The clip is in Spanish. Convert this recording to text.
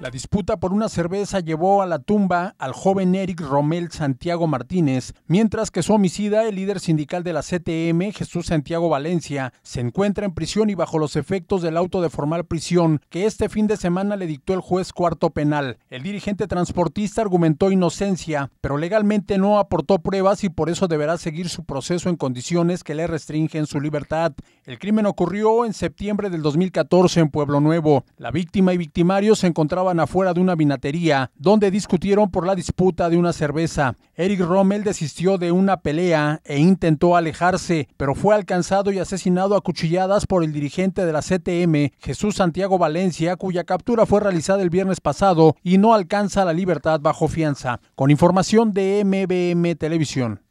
La disputa por una cerveza llevó a la tumba al joven Eric Romel Santiago Martínez, mientras que su homicida, el líder sindical de la CTM, Jesús Santiago Valencia, se encuentra en prisión y bajo los efectos del auto de formal prisión que este fin de semana le dictó el juez cuarto penal. El dirigente transportista argumentó inocencia, pero legalmente no aportó pruebas y por eso deberá seguir su proceso en condiciones que le restringen su libertad. El crimen ocurrió en septiembre del 2014 en Pueblo Nuevo. La víctima y victimario se encontraban afuera de una vinatería donde discutieron por la disputa de una cerveza. Eric Rommel desistió de una pelea e intentó alejarse, pero fue alcanzado y asesinado a cuchilladas por el dirigente de la CTM, Jesús Santiago Valencia, cuya captura fue realizada el viernes pasado y no alcanza la libertad bajo fianza. Con información de MBM Televisión.